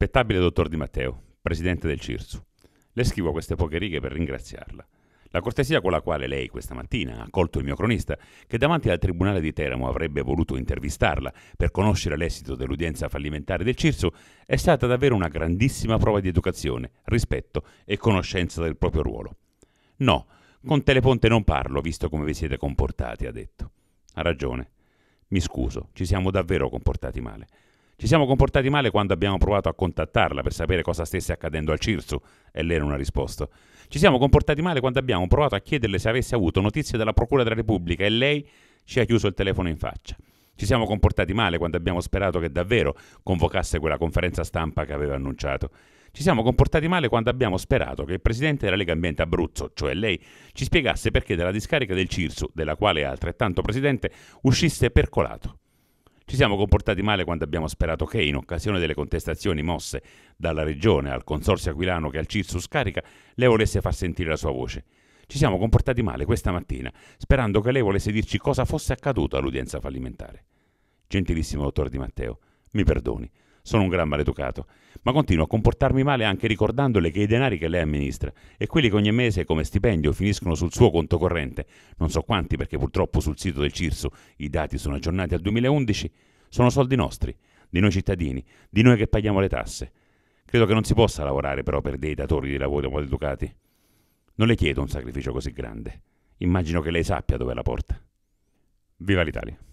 Rispettabile dottor Di Matteo, presidente del CIRSU, le scrivo queste poche righe per ringraziarla. La cortesia con la quale lei questa mattina ha accolto il mio cronista, che davanti al Tribunale di Teramo avrebbe voluto intervistarla per conoscere l'esito dell'udienza fallimentare del Cirso, è stata davvero una grandissima prova di educazione, rispetto e conoscenza del proprio ruolo. No, con Teleponte non parlo, visto come vi siete comportati, ha detto. Ha ragione. Mi scuso, ci siamo davvero comportati male. Ci siamo comportati male quando abbiamo provato a contattarla per sapere cosa stesse accadendo al Cirsu e lei non ha risposto. Ci siamo comportati male quando abbiamo provato a chiederle se avesse avuto notizie dalla Procura della Repubblica e lei ci ha chiuso il telefono in faccia. Ci siamo comportati male quando abbiamo sperato che davvero convocasse quella conferenza stampa che aveva annunciato. Ci siamo comportati male quando abbiamo sperato che il presidente della Lega Ambiente Abruzzo, cioè lei, ci spiegasse perché dalla discarica del Cirsu, della quale è altrettanto presidente, uscisse percolato. Ci siamo comportati male quando abbiamo sperato che, in occasione delle contestazioni mosse dalla Regione al Consorzio Aquilano che al CIRSU scarica, lei volesse far sentire la sua voce. Ci siamo comportati male questa mattina, sperando che lei volesse dirci cosa fosse accaduto all'udienza fallimentare. Gentilissimo dottor Di Matteo, mi perdoni, sono un gran maleducato, ma continuo a comportarmi male anche ricordandole che i denari che lei amministra e quelli che ogni mese come stipendio finiscono sul suo conto corrente, non so quanti perché purtroppo sul sito del CIRSU i dati sono aggiornati al 2011, sono soldi nostri, di noi cittadini, di noi che paghiamo le tasse. Credo che non si possa lavorare però per dei datori di lavoro maleducati. Non le chiedo un sacrificio così grande. Immagino che lei sappia dove è la porta. Viva l'Italia!